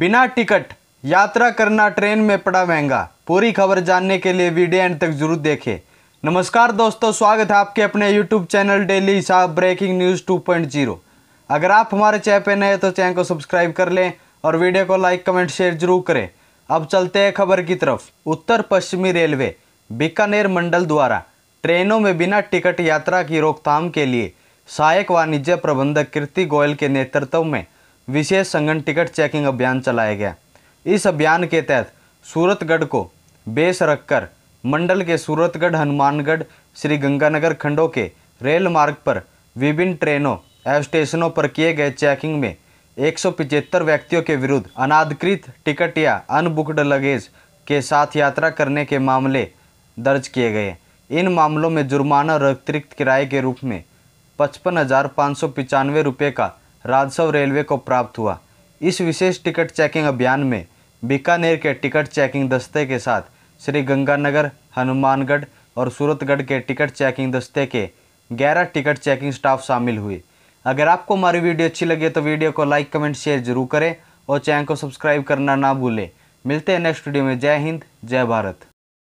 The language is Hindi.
बिना टिकट यात्रा करना ट्रेन में पड़ा महंगा पूरी खबर जानने के लिए वीडियो एंड तक जरूर देखें नमस्कार दोस्तों स्वागत है आपके अपने यूट्यूब चैनल डेली साहब ब्रेकिंग न्यूज़ 2.0 अगर आप हमारे चैनल पर नए तो चैनल को सब्सक्राइब कर लें और वीडियो को लाइक कमेंट शेयर जरूर करें अब चलते हैं खबर की तरफ उत्तर पश्चिमी रेलवे बीकानेर मंडल द्वारा ट्रेनों में बिना टिकट यात्रा की रोकथाम के लिए सहायक वाणिज्य प्रबंधक कीर्ति गोयल के नेतृत्व में विशेष संगठन टिकट चेकिंग अभियान चलाया गया इस अभियान के तहत सूरतगढ़ को बेस रखकर मंडल के सूरतगढ़ हनुमानगढ़ श्री गंगानगर खंडों के रेल मार्ग पर विभिन्न ट्रेनों एवं स्टेशनों पर किए गए चेकिंग में एक व्यक्तियों के विरुद्ध अनाधिकृत टिकट या अनबुकड लगेज के साथ यात्रा करने के मामले दर्ज किए गए इन मामलों में जुर्माना और अतिरिक्त किराए के रूप में पचपन हज़ार पाँच सौ पचानवे रुपये का राजस्व रेलवे को प्राप्त हुआ इस विशेष टिकट चेकिंग अभियान में बीकानेर के टिकट चेकिंग दस्ते के साथ श्री गंगानगर हनुमानगढ़ और सूरतगढ़ के टिकट चेकिंग दस्ते के 11 टिकट चेकिंग स्टाफ शामिल हुए अगर आपको हमारी वीडियो अच्छी लगे तो वीडियो को लाइक कमेंट शेयर जरूर करें और चैनल को सब्सक्राइब करना ना भूलें मिलते हैं नेक्स्ट वीडियो में जय हिंद जय भारत